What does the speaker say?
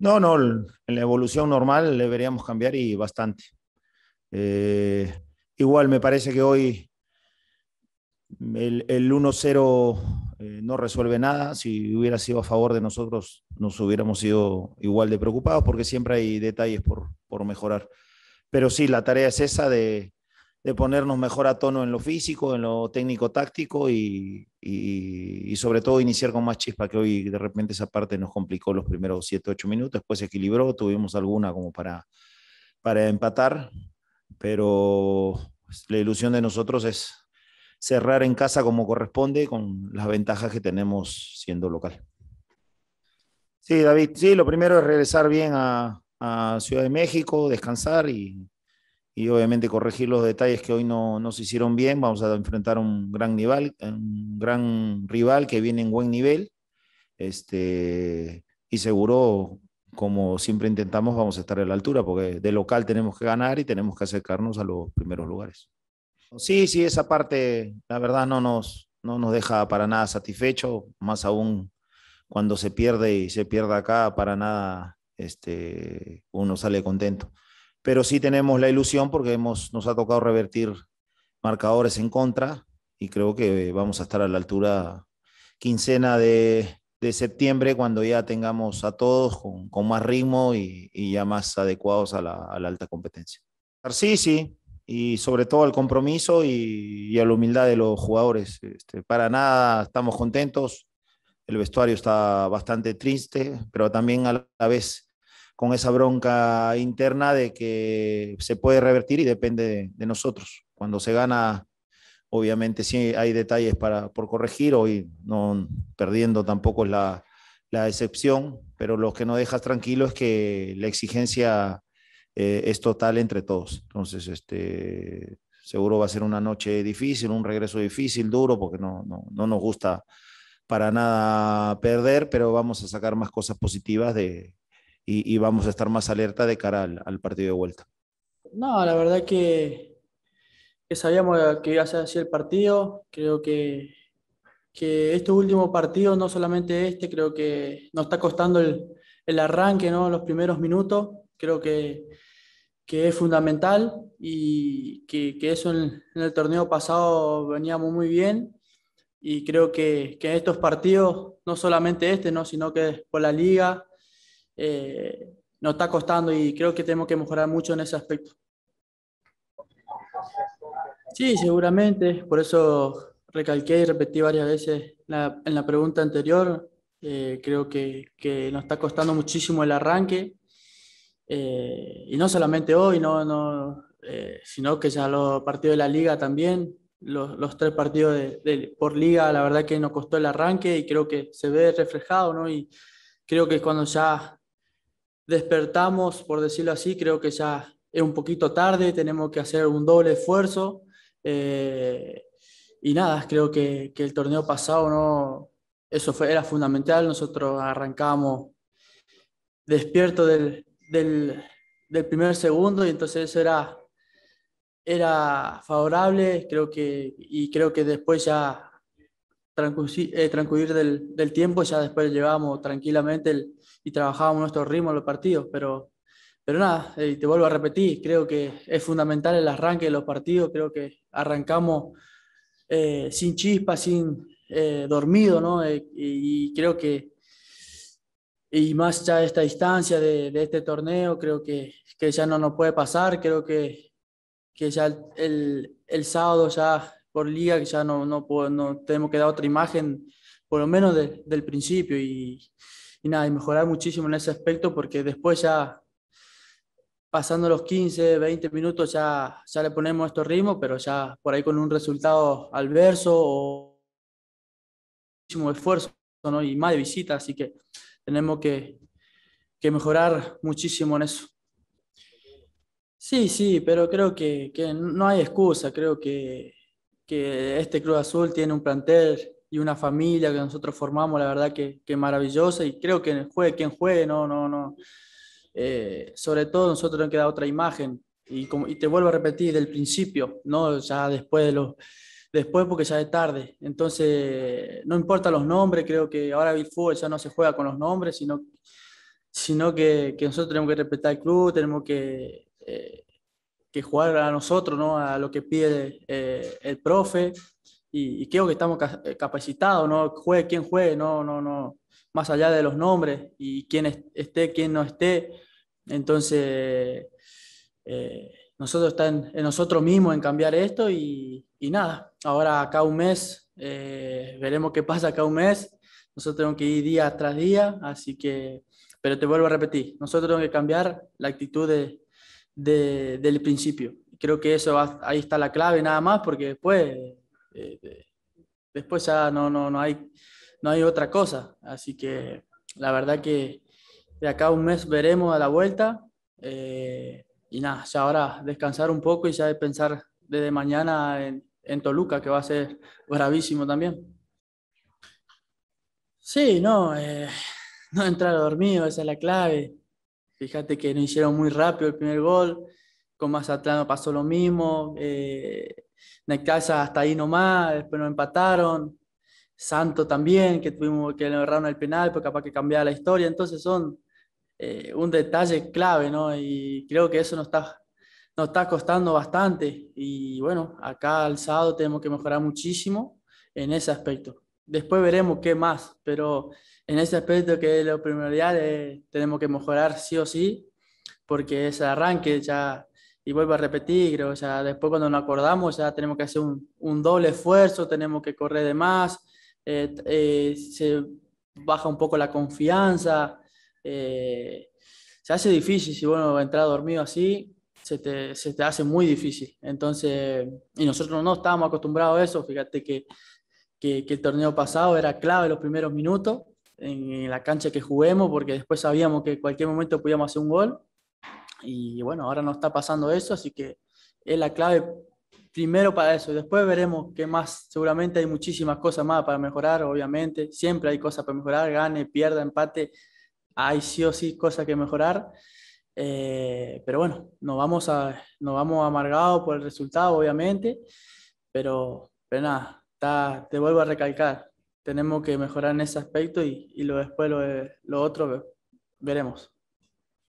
No, no, en la evolución normal deberíamos cambiar y bastante. Eh, igual me parece que hoy el, el 1-0 eh, no resuelve nada. Si hubiera sido a favor de nosotros, nos hubiéramos sido igual de preocupados porque siempre hay detalles por, por mejorar. Pero sí, la tarea es esa de, de ponernos mejor a tono en lo físico, en lo técnico-táctico y, sobre todo iniciar con más chispa, que hoy de repente esa parte nos complicó los primeros 7, 8 minutos, después se equilibró, tuvimos alguna como para, para empatar, pero la ilusión de nosotros es cerrar en casa como corresponde con las ventajas que tenemos siendo local. Sí, David, sí, lo primero es regresar bien a Ciudad de México, descansar y y obviamente corregir los detalles que hoy no, no se hicieron bien. Vamos a enfrentar un gran rival, un gran rival que viene en buen nivel. Este, y seguro, como siempre intentamos, vamos a estar a la altura, porque de local tenemos que ganar y tenemos que acercarnos a los primeros lugares. Sí, sí, esa parte, la verdad, no nos, no nos deja para nada satisfecho, más aún cuando se pierde y se pierde acá, para nada este, uno sale contento pero sí tenemos la ilusión porque hemos, nos ha tocado revertir marcadores en contra y creo que vamos a estar a la altura quincena de, septiembre cuando ya tengamos a todos con, más ritmo y, ya más adecuados a la, alta competencia. Sí, sí, y sobre todo al compromiso y, a la humildad de los jugadores. Este, para nada estamos contentos, el vestuario está bastante triste, pero también a la vez con esa bronca interna de que se puede revertir y depende de, nosotros. Cuando se gana, obviamente sí hay detalles para, por corregir, hoy no perdiendo tampoco es la, excepción, pero lo que nos dejas tranquilo es que la exigencia eh, es total entre todos. Entonces, este, seguro va a ser una noche difícil, un regreso difícil, duro, porque no, no nos gusta para nada perder, pero vamos a sacar más cosas positivas de, y, vamos a estar más alerta de cara al, partido de vuelta. No, la verdad que, que sabíamos que iba a ser así el partido. Creo que, este último partido, no solamente este, creo que nos está costando el, arranque, ¿no? los primeros minutos. Creo que, es fundamental y que, eso en, el torneo pasado veníamos muy bien. Y creo que, que estos partidos, no solamente este, ¿no? sino que por la liga, eh, nos está costando y creo que tenemos que mejorar mucho en ese aspecto. Sí, seguramente, por eso recalqué y repetí varias veces en la pregunta anterior, eh, creo que, que, nos está costando muchísimo el arranque, eh, y no solamente hoy, no, no, eh, sino que ya los partidos de la liga también, los, los tres partidos de, por liga, la verdad que nos costó el arranque y creo que se ve reflejado, ¿no? y creo que cuando ya despertamos, por decirlo así, creo que ya es un poquito tarde, tenemos que hacer un doble esfuerzo. Eh, y nada, creo que, que, el torneo pasado no, eso fue, era fundamental. Nosotros arrancamos despierto del, del, primer segundo y entonces eso era, era favorable. Creo que, y creo que después ya eh, transcurrir, del, del, tiempo, ya después llevamos tranquilamente el, y trabajábamos nuestro ritmo en los partidos, pero, pero nada, eh, te vuelvo a repetir, creo que es fundamental el arranque de los partidos, creo que arrancamos eh, sin chispa, sin eh, dormido, ¿no? Y, creo que, y más ya esta distancia de, este torneo, creo que, que, ya no nos puede pasar, creo que, que ya el, el sábado ya por liga que ya no, no tenemos que dar otra imagen, por lo menos del principio. Y, y nada, y mejorar muchísimo en ese aspecto porque después ya pasando los 15, 20 minutos ya, ya le ponemos estos ritmos, pero ya por ahí con un resultado al verso o muchísimo esfuerzo y más de visita, así que tenemos que, mejorar muchísimo en eso. Sí, sí, pero creo que, no hay excusa, creo que, que este Cruz Azul tiene un plantel y una familia que nosotros formamos, la verdad que, maravillosa y creo que quien juegue, no, no, no. Eh, sobre todo nosotros que queda otra imagen y, como, y te vuelvo a repetir del principio, ¿no? ya después de los... Después porque ya es tarde, entonces no importa los nombres, creo que ahora el fútbol ya no se juega con los nombres, sino, sino que, que nosotros tenemos que respetar el club, tenemos que, eh, que jugar a nosotros, ¿no? a lo que pide eh, el profe, y, creo que estamos eh, capacitados, ¿no? Juegue quien juegue, no, no, no, más allá de los nombres y quién esté, quién no esté. Entonces, eh, nosotros estamos en, nosotros mismos en cambiar esto y, nada, ahora acá un mes, eh, veremos qué pasa acá un mes. Nosotros tenemos que ir día tras día, así que, pero te vuelvo a repetir, nosotros tenemos que cambiar la actitud de, del principio. Creo que eso ahí está la clave nada más, porque después este, después ya no, no, no, hay, no hay otra cosa. Así que la verdad que de acá a un mes veremos a la vuelta. Eh, y nada, ya ahora descansar un poco y ya de pensar desde mañana en, Toluca, que va a ser bravísimo también. Sí, no, eh, no entrar dormido, esa es la clave. Fíjate que no hicieron muy rápido el primer gol, con Mazatlán pasó lo mismo. Eh, Necaxa hasta ahí nomás, después nos empataron. Santo también, que tuvimos que le el penal, porque capaz que cambiaba la historia. Entonces son eh, un detalle clave, ¿no? Y creo que eso nos está, nos está costando bastante. Y bueno, acá al sábado tenemos que mejorar muchísimo en ese aspecto. Después veremos qué más, pero en ese aspecto que es lo primordial, eh, tenemos que mejorar sí o sí, porque ese arranque ya y vuelvo a repetir, o sea, después cuando nos acordamos, ya tenemos que hacer un, un doble esfuerzo, tenemos que correr de más, eh, eh, se baja un poco la confianza, eh, se hace difícil, si bueno, entrar dormido así, se te, se te, hace muy difícil. Entonces, y nosotros no estábamos acostumbrados a eso, fíjate que, que, el torneo pasado era clave los primeros minutos en, en la cancha que juguemos, porque después sabíamos que en cualquier momento podíamos hacer un gol y bueno, ahora no está pasando eso, así que es la clave primero para eso. Después veremos qué más. Seguramente hay muchísimas cosas más para mejorar, obviamente. Siempre hay cosas para mejorar, gane, pierda, empate. Hay sí o sí cosas que mejorar. Eh, pero bueno, nos vamos, a, nos vamos amargados por el resultado, obviamente. Pero, nada, te vuelvo a recalcar. Tenemos que mejorar en ese aspecto y, y lo, después lo, lo otro veremos.